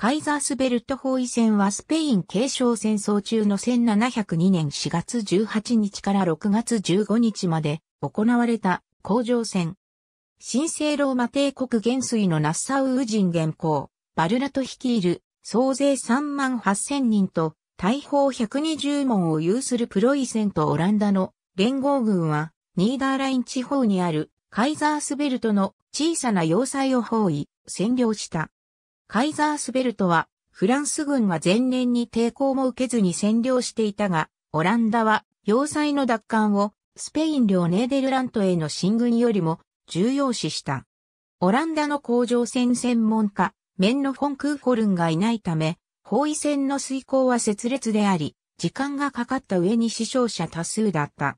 カイザースベルト包囲戦はスペイン継承戦争中の1702年4月18日から6月15日まで行われた工場戦。神聖ローマ帝国元帥のナッサウー人元寇、バルラト率いる総勢3万8000人と大砲120門を有するプロイセンとオランダの連合軍はニーダーライン地方にあるカイザースベルトの小さな要塞を包囲、占領した。カイザースベルトは、フランス軍は前年に抵抗も受けずに占領していたが、オランダは、要塞の奪還を、スペイン領ネーデルラントへの進軍よりも、重要視した。オランダの甲状腺専門家、メンノ・フォン・クーホルンがいないため、包囲戦の遂行は拙劣であり、時間がかかった上に死傷者多数だった。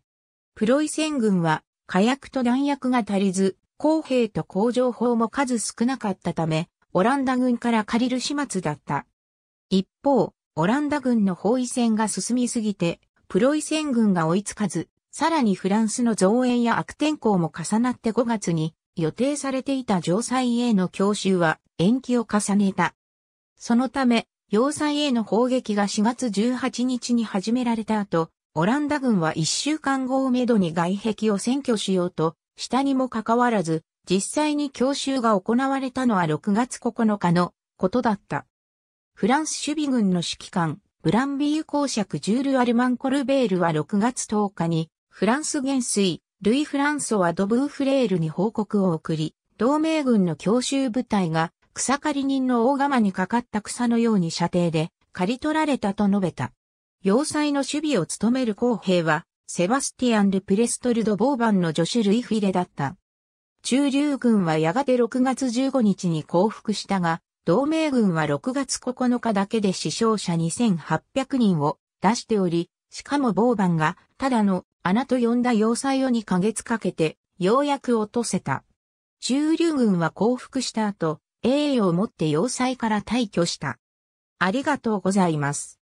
プロイセン軍は火薬と弾薬が足りず、公兵と工場砲も数少なかったため、オランダ軍から借りる始末だった。一方、オランダ軍の包囲戦が進みすぎて、プロイセン軍が追いつかず、さらにフランスの増援や悪天候も重なって5月に予定されていた城塞への強襲は延期を重ねた。そのため、要塞への砲撃が4月18日に始められた後、オランダ軍は1週間後をめどに外壁を占拠しようと、下にもかかわらず、実際に教習が行われたのは6月9日のことだった。フランス守備軍の指揮官、ブランビー公爵ジュール・アルマン・コルベールは6月10日に、フランス元帥、ルイ・フランソワ・ド・ブーフレールに報告を送り、同盟軍の強襲部隊が草刈り人の大釜にかかった草のように射程で刈り取られたと述べた。要塞の守備を務める公兵は、セバスティアン・ル・プレストルド・ボーバンの助手ルイ・フィレだった。中流軍はやがて6月15日に降伏したが、同盟軍は6月9日だけで死傷者2800人を出しており、しかもボーバンが、ただの穴と呼んだ要塞を2ヶ月かけて、ようやく落とせた。中流軍は降伏した後、栄誉をもって要塞から退去した。ありがとうございます。